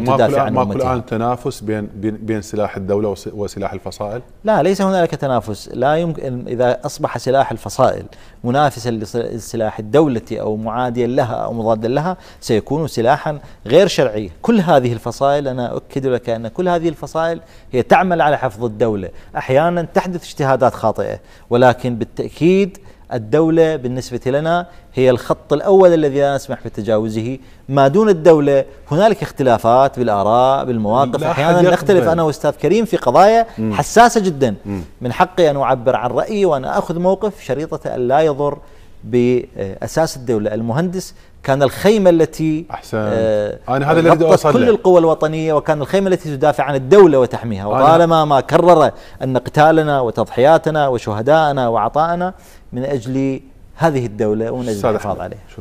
تدافع عن ماكو الان تنافس بين بين سلاح الدوله وسلاح الفصائل؟ لا ليس هنالك تنافس، لا يمكن اذا اصبح سلاح الفصائل منافسا لسلاح الدوله او معاديا لها او مضادا لها سيكون سلاحا غير شرعي، كل هذه الفصائل انا اؤكد لك ان كل هذه الفصائل هي تعمل على حفظ الدوله، احيانا تحدث اجتهادات خاطئه ولكن بالتاكيد الدولة بالنسبة لنا هي الخط الأول الذي لا نسمح بتجاوزه ما دون الدولة هنالك اختلافات بالآراء بالمواقف أحيانا نختلف أنا وأستاذ كريم في قضايا م. حساسة جدا م. من حقي أن أعبر عن رأيي وأن أخذ موقف شريطة أن لا يضر باساس الدوله المهندس كان الخيمه التي احسن آه انا هذا الذي اوصل كل القوى الوطنيه وكان الخيمه التي تدافع عن الدوله وتحميها وطالما ما كرر ان قتالنا وتضحياتنا وشهدائنا وعطائنا من اجل هذه الدوله ومن اجل الحفاظ عليها